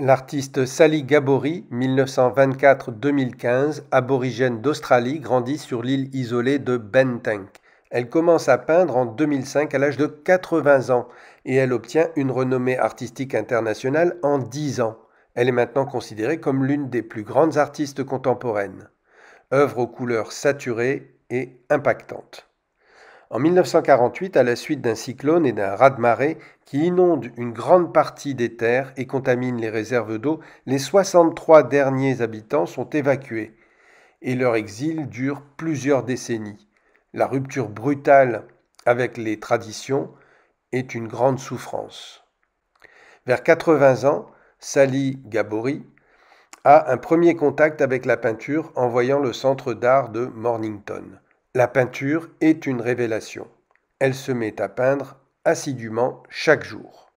L'artiste Sally Gabori, 1924-2015, aborigène d'Australie, grandit sur l'île isolée de Bentank. Elle commence à peindre en 2005 à l'âge de 80 ans et elle obtient une renommée artistique internationale en 10 ans. Elle est maintenant considérée comme l'une des plus grandes artistes contemporaines. Œuvre aux couleurs saturées et impactantes. En 1948, à la suite d'un cyclone et d'un raz-de-marée qui inonde une grande partie des terres et contamine les réserves d'eau, les 63 derniers habitants sont évacués et leur exil dure plusieurs décennies. La rupture brutale avec les traditions est une grande souffrance. Vers 80 ans, Sally Gabori a un premier contact avec la peinture en voyant le centre d'art de Mornington. La peinture est une révélation. Elle se met à peindre assidûment chaque jour.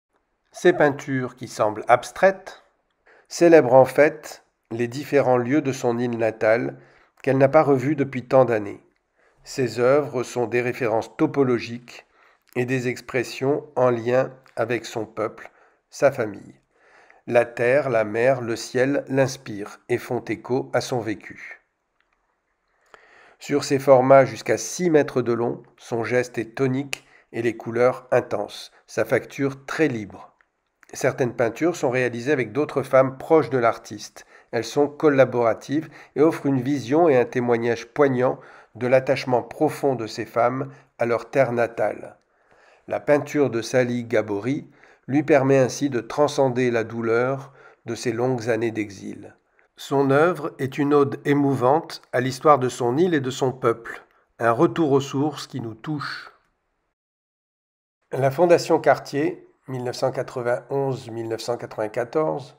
Ces peintures qui semblent abstraites célèbrent en fait les différents lieux de son île natale qu'elle n'a pas revus depuis tant d'années. Ses œuvres sont des références topologiques et des expressions en lien avec son peuple, sa famille. La terre, la mer, le ciel l'inspirent et font écho à son vécu. Sur ses formats jusqu'à 6 mètres de long, son geste est tonique et les couleurs intenses, sa facture très libre. Certaines peintures sont réalisées avec d'autres femmes proches de l'artiste. Elles sont collaboratives et offrent une vision et un témoignage poignant de l'attachement profond de ces femmes à leur terre natale. La peinture de Sally Gabori lui permet ainsi de transcender la douleur de ses longues années d'exil. Son œuvre est une ode émouvante à l'histoire de son île et de son peuple, un retour aux sources qui nous touche. La Fondation Cartier, 1991-1994,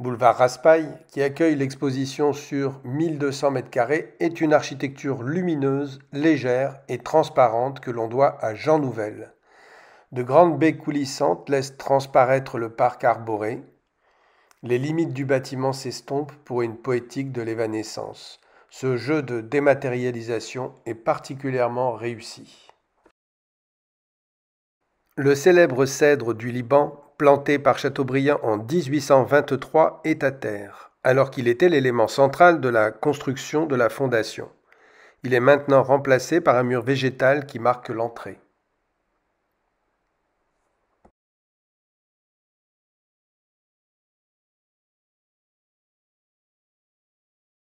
boulevard Raspail, qui accueille l'exposition sur 1200 m2, est une architecture lumineuse, légère et transparente que l'on doit à Jean Nouvel. De grandes baies coulissantes laissent transparaître le parc arboré, les limites du bâtiment s'estompent pour une poétique de l'évanescence. Ce jeu de dématérialisation est particulièrement réussi. Le célèbre cèdre du Liban, planté par Chateaubriand en 1823, est à terre, alors qu'il était l'élément central de la construction de la fondation. Il est maintenant remplacé par un mur végétal qui marque l'entrée.